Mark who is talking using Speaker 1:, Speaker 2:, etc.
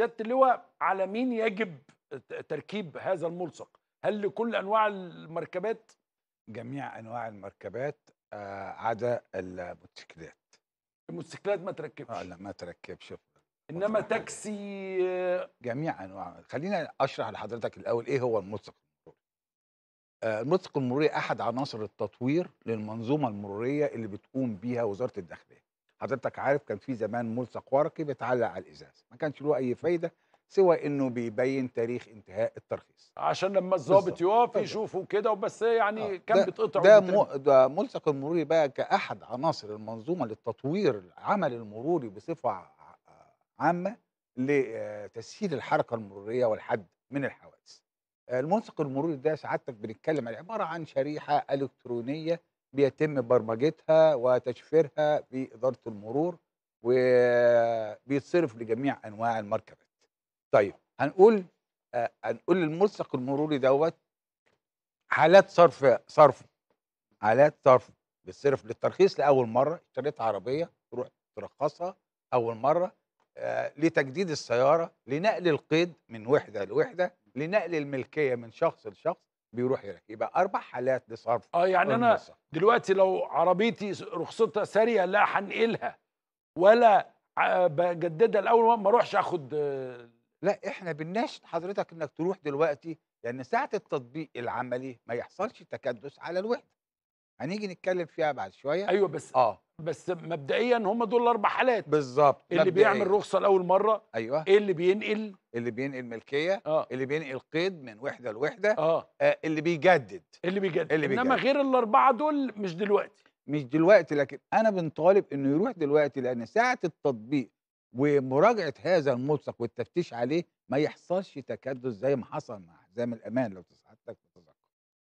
Speaker 1: سياده اللواء على مين يجب تركيب هذا الملصق هل لكل انواع المركبات جميع انواع المركبات آه، عدا الموتوسيكلات الموتوسيكلات ما تركبش اه لا ما تركبش انما تاكسي آه، جميع انواع خلينا اشرح لحضرتك الاول ايه هو الملصق المروري آه، الملصق المروري احد عناصر التطوير للمنظومه المروريه اللي بتقوم بيها وزاره الداخليه حضرتك عارف كان في زمان ملصق ورقي بيتعلق على الازاز ما كانش له اي فايده سوى انه بيبين تاريخ انتهاء الترخيص عشان لما الضابط يقف يشوفه كده وبس يعني آه. كان بتقطع ده, ده, م... ده ملصق المروري بقى كاحد عناصر المنظومه للتطوير العمل المروري بصفه آه، عامه لتسهيل آه، الحركه المروريه والحد من الحوادث الملصق المروري ده سعادتك بنتكلم عليه عباره عن شريحه الكترونيه بيتم برمجتها وتشفيرها في إدارة المرور وبيتصرف لجميع أنواع المركبات طيب هنقول آه، هنقول للملصق المروري دوت حالات صرف صرف حالات صرف بتصرف للترخيص لأول مرة اشتريت عربية تروح ترخصها أول مرة آه، لتجديد السيارة لنقل القيد من وحدة لوحدة لنقل الملكية من شخص لشخص بيروح هناك يبقى اربع حالات لصرف اه يعني انا مصر. دلوقتي لو عربيتي رخصتها ساريه لا هنقلها ولا بجددها الاول ما اروحش اخد آه، لا احنا بنناشد حضرتك انك تروح دلوقتي لان ساعه التطبيق العملي ما يحصلش تكدس على الوحده هنيجي نتكلم فيها بعد شويه ايوه بس اه بس مبدئيا هم دول الاربع حالات بالظبط اللي مبدئياً. بيعمل رخصه لاول مره ايوه اللي بينقل اللي بينقل ملكيه آه. اللي بينقل قيد من وحده لوحده آه. آه اللي بيجدد اللي بيجدد اللي بيجدد. انما غير الاربعه دول مش دلوقتي مش دلوقتي لكن انا بنطالب انه يروح دلوقتي لان ساعه التطبيق ومراجعه هذا الملصق والتفتيش عليه ما يحصلش تكدس زي ما حصل مع حزام الامان لو تسعادتك